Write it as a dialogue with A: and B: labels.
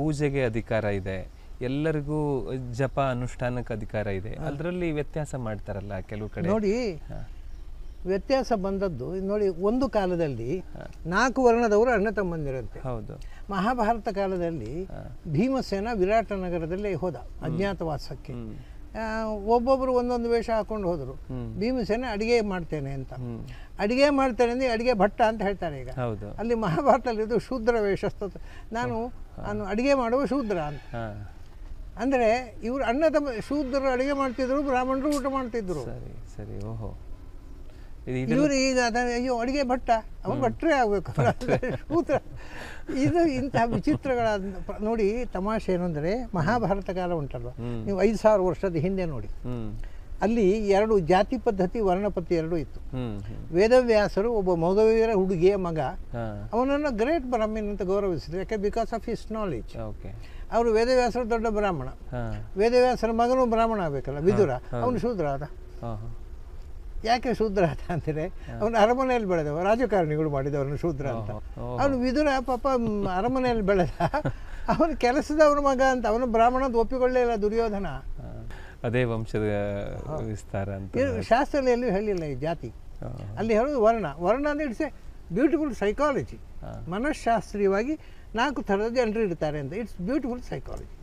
A: ಪೂಜೆಗೆ ಅಧಿಕಾರ ಇದೆ ಎಲ್ಲರಿಗೂ ಜಪ ಅನುಷ್ಠಾನಕ್ಕೆ ಅಧಿಕಾರ ಇದೆ ಅದರಲ್ಲಿ ವ್ಯತ್ಯಾಸ ಮಾಡ್ತಾರಲ್ಲ ಕೆಲವು ಕಡೆ ನೋಡಿ ವ್ಯತ್ಯಾಸ ಬಂದದ್ದು ನೋಡಿ ಒಂದು ಕಾಲದಲ್ಲಿ ನಾಲ್ಕು ವರ್ಣದವರು ಅಣ್ಣ ತಮ್ಮಂದಿರಂತೆ ಹೌದು ಮಹಾಭಾರತ ಕಾಲದಲ್ಲಿ ಭೀಮಸೇನ ವಿರಾಟ ನಗರದಲ್ಲಿ ಹೋದ ಅಜ್ಞಾತವಾಸಕ್ಕೆ ಒಬ್ಬೊಬ್ಬರು ಒಂದೊಂದು ವೇಷ ಹಾಕೊಂಡು ಹೋದರು ಭೀಮಸೇನ ಅಡಿಗೆ ಮಾಡ್ತೇನೆ ಅಂತ ಅಡಿಗೆ ಮಾಡ್ತೇನೆ ಅಂದರೆ ಅಡಿಗೆ ಭಟ್ಟ ಅಂತ ಹೇಳ್ತಾರೆ ಈಗ ಅಲ್ಲಿ ಮಹಾಭಾರತದಲ್ಲಿ ಶೂದ್ರ ವೇಷಸ್ಥ ನಾನು ನಾನು ಅಡಿಗೆ ಮಾಡುವ ಶೂದ್ರ ಅಂತ ಅಂದರೆ ಇವರು ಅಣ್ಣ ತಮ್ಮ ಶೂದ್ರರು ಅಡಿಗೆ ಮಾಡ್ತಿದ್ರು ಬ್ರಾಹ್ಮಣರು ಊಟ ಮಾಡ್ತಿದ್ರು ಸರಿ ಸರಿ ಓಹೋ ಇವರು ಈಗ ಅದನ್ನು ಅಯ್ಯೋ ಅಡುಗೆ ಭಟ್ಟ ಅವನು ಭಟ್ರೇ ಆಗಬೇಕು ಸೂತ್ರ ಇದು ಇಂಥ ವಿಚಿತ್ರಗಳ ನೋಡಿ ತಮಾಷೆ ಏನು ಮಹಾಭಾರತ ಕಾಲ ಉಂಟಲ್ವ ನೀವು ಐದು ಸಾವಿರ ವರ್ಷದ ಹಿಂದೆ ನೋಡಿ ಅಲ್ಲಿ ಎರಡು ಜಾತಿ ಪದ್ಧತಿ ವರ್ಣಪತಿ ಎರಡು ಇತ್ತು ವೇದವ್ಯಾಸರು ಒಬ್ಬ ಮೊಗವೀರ ಹುಡುಗಿಯ ಮಗ ಅವನನ್ನು ಗ್ರೇಟ್ ಬ್ರಾಹ್ಮಣ್ ಅಂತ ಗೌರವಿಸಿದ್ರು ಯಾಕೆ ಬಿಕಾಸ್ ಆಫ್ ಹಿಸ್ ನಾಲೆಜ್ ಅವರು ವೇದವ್ಯಾಸರು ದೊಡ್ಡ ಬ್ರಾಹ್ಮಣ ವೇದವ್ಯಾಸರ ಮಗನೂ ಬ್ರಾಹ್ಮಣ ಆಗಬೇಕಲ್ಲ ವಿದುರ ಅವನು ಶೂದ್ರ ಅದ ಯಾಕೆ ಶೂದ್ರ ಅಂತ ಅಂದರೆ ಅವನು ಅರಮನೆಯಲ್ಲಿ ಬೆಳೆದವ ರಾಜಕಾರಣಿಗಳು ಮಾಡಿದವನು ಶೂದ್ರ ಅಂತ ಅವನು ವಿದುರ ಪಾಪ ಅರಮನೆಯಲ್ಲಿ ಬೆಳೆದ ಅವನು ಕೆಲಸದವನ ಮಗ ಅಂತ ಅವನು ಬ್ರಾಹ್ಮಣ ಒಪ್ಪಿಕೊಳ್ಳೇ ಇಲ್ಲ ದುರ್ಯೋಧನ ಅದೇ ವಂಶದ ವಿಸ್ತಾರ ಅಂತ ಶಾಸ್ತ್ರದಲ್ಲಿ ಹೇಳಿಲ್ಲ ಈ ಜಾತಿ ಅಲ್ಲಿ ಹೇಳೋದು ವರ್ಣ ವರ್ಣ ಅಂದ್ರೆ ಇಟ್ಸ್ ಎ ಬ್ಯೂಟಿಫುಲ್ ಸೈಕಾಲಜಿ ಮನಃಶಾಸ್ತ್ರೀಯವಾಗಿ ನಾಲ್ಕು ಥರದ ಜನರು ಇಡ್ತಾರೆ ಅಂತ ಇಟ್ಸ್ ಬ್ಯೂಟಿಫುಲ್ ಸೈಕಾಲಜಿ